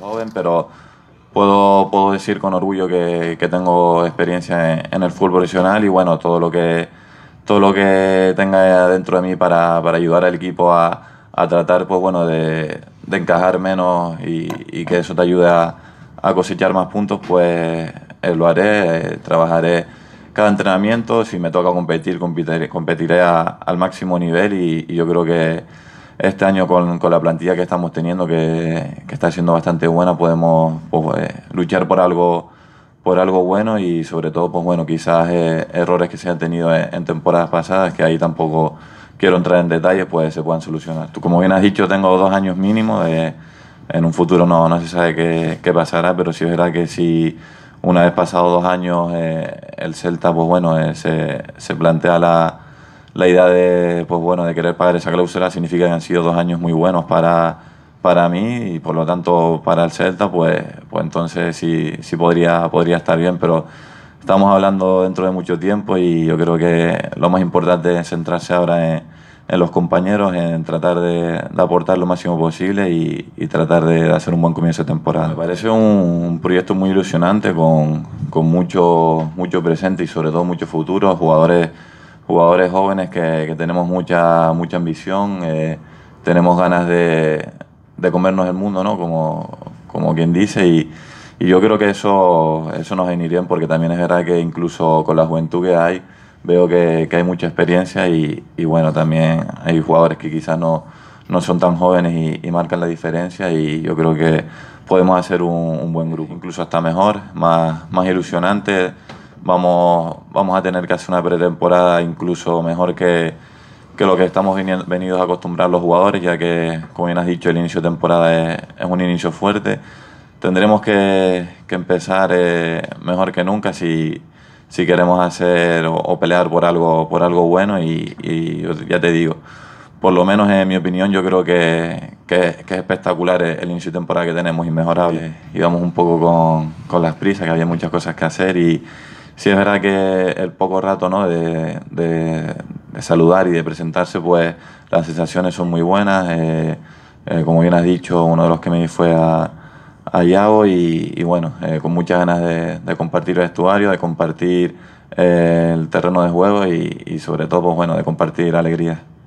joven, pero puedo, puedo decir con orgullo que, que tengo experiencia en, el fútbol profesional y bueno, todo lo que, todo lo que tenga dentro de mí para, para ayudar al equipo a, a tratar pues bueno, de, de encajar menos y, y, que eso te ayude a, a cosechar más puntos, pues eh, lo haré, eh, trabajaré cada entrenamiento, si me toca competir, competiré, al máximo nivel y yo creo que este año con, con, la plantilla que estamos teniendo, que, está siendo bastante buena, podemos pues, eh, luchar por algo, por algo bueno y sobre todo, pues bueno, quizás eh, errores que se han tenido en, temporadas pasadas, que ahí tampoco quiero entrar en detalles, pues se puedan solucionar. Tú, como bien has dicho, tengo dos años mínimo, eh, en un futuro no, no se sabe qué, qué, pasará, pero sí es verdad que si una vez pasados dos años el Celta, pues bueno, se, se plantea la la idea de, pues bueno, de querer pagar esa cláusula significa que han sido dos años muy buenos para, para mí y por lo tanto para el Celta, pues, pues entonces sí, sí podría, podría estar bien, pero estamos hablando dentro de mucho tiempo y yo creo que lo más importante es centrarse ahora en, los compañeros, en tratar de, aportar lo máximo posible y, tratar de, hacer un buen comienzo de temporada. Me parece un, proyecto muy ilusionante con, mucho, mucho presente y sobre todo mucho futuro, jugadores jugadores jóvenes que, tenemos mucha, mucha ambición, eh, tenemos ganas de, comernos el mundo, ¿no? Como, quien dice, y, yo creo que eso, eso nos viene bien, porque también es verdad que incluso con la juventud que hay, veo que, hay mucha experiencia y, bueno, también hay jugadores que quizás no, son tan jóvenes y, marcan la diferencia y yo creo que podemos hacer un, un, buen grupo, incluso hasta mejor, más, más ilusionante vamos, vamos a tener que hacer una pretemporada incluso mejor que, que lo que estamos venidos a acostumbrar los jugadores, ya que, como bien has dicho, el inicio de temporada es, un inicio fuerte. Tendremos que, que empezar eh, mejor que nunca si, si queremos hacer o, pelear por algo, por algo bueno y, y, ya te digo, por lo menos en mi opinión yo creo que, que, que es espectacular el inicio de temporada que tenemos, inmejorable. Íbamos un poco con, con las prisas, que había muchas cosas que hacer y sí es verdad que el poco rato de, saludar y de presentarse, pues las sensaciones son muy buenas. Eh, eh, como bien has dicho, uno de los que me fue a, a Yago y, bueno, eh, con muchas ganas de, compartir el vestuario, de compartir el terreno de juego y, y sobre todo, pues bueno, de compartir alegría.